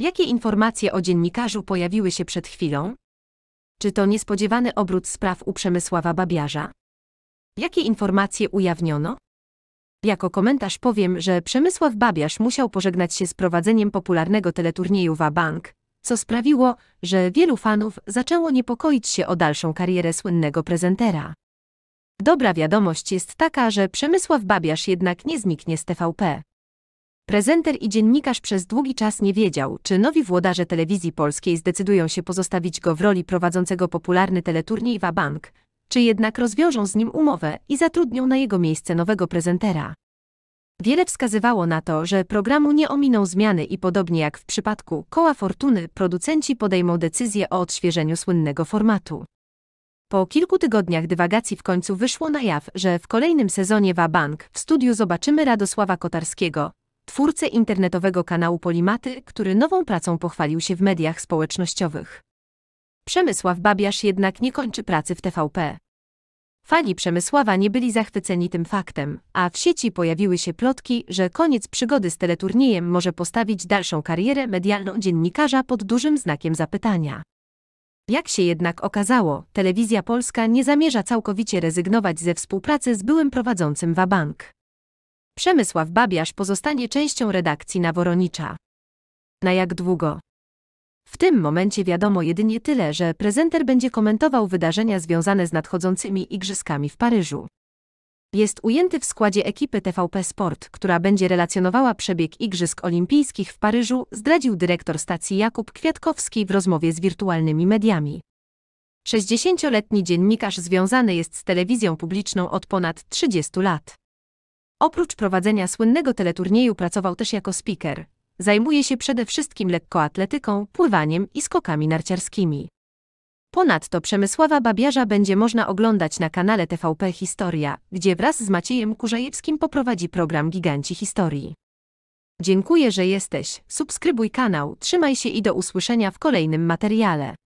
Jakie informacje o dziennikarzu pojawiły się przed chwilą? Czy to niespodziewany obrót spraw u Przemysława Babiarza? Jakie informacje ujawniono? Jako komentarz powiem, że Przemysław Babiarz musiał pożegnać się z prowadzeniem popularnego teleturnieju Wabank, co sprawiło, że wielu fanów zaczęło niepokoić się o dalszą karierę słynnego prezentera. Dobra wiadomość jest taka, że Przemysław Babiarz jednak nie zniknie z TVP. Prezenter i dziennikarz przez długi czas nie wiedział, czy nowi włodarze telewizji polskiej zdecydują się pozostawić go w roli prowadzącego popularny teleturniej Wabank, czy jednak rozwiążą z nim umowę i zatrudnią na jego miejsce nowego prezentera. Wiele wskazywało na to, że programu nie ominą zmiany i podobnie jak w przypadku Koła Fortuny, producenci podejmą decyzję o odświeżeniu słynnego formatu. Po kilku tygodniach dywagacji w końcu wyszło na jaw, że w kolejnym sezonie Wabank w studiu zobaczymy Radosława Kotarskiego, twórcę internetowego kanału Polimaty, który nową pracą pochwalił się w mediach społecznościowych. Przemysław Babiarz jednak nie kończy pracy w TVP. Fani Przemysława nie byli zachwyceni tym faktem, a w sieci pojawiły się plotki, że koniec przygody z teleturniejem może postawić dalszą karierę medialną dziennikarza pod dużym znakiem zapytania. Jak się jednak okazało, Telewizja Polska nie zamierza całkowicie rezygnować ze współpracy z byłym prowadzącym Wabank. Przemysław Babiarz pozostanie częścią redakcji na Woronicza. Na jak długo? W tym momencie wiadomo jedynie tyle, że prezenter będzie komentował wydarzenia związane z nadchodzącymi igrzyskami w Paryżu. Jest ujęty w składzie ekipy TVP Sport, która będzie relacjonowała przebieg Igrzysk Olimpijskich w Paryżu, zdradził dyrektor stacji Jakub Kwiatkowski w rozmowie z wirtualnymi mediami. 60-letni dziennikarz związany jest z telewizją publiczną od ponad 30 lat. Oprócz prowadzenia słynnego teleturnieju pracował też jako speaker. Zajmuje się przede wszystkim lekkoatletyką, pływaniem i skokami narciarskimi. Ponadto Przemysława Babiarza będzie można oglądać na kanale TVP Historia, gdzie wraz z Maciejem Kurzejewskim poprowadzi program Giganci Historii. Dziękuję, że jesteś. Subskrybuj kanał, trzymaj się i do usłyszenia w kolejnym materiale.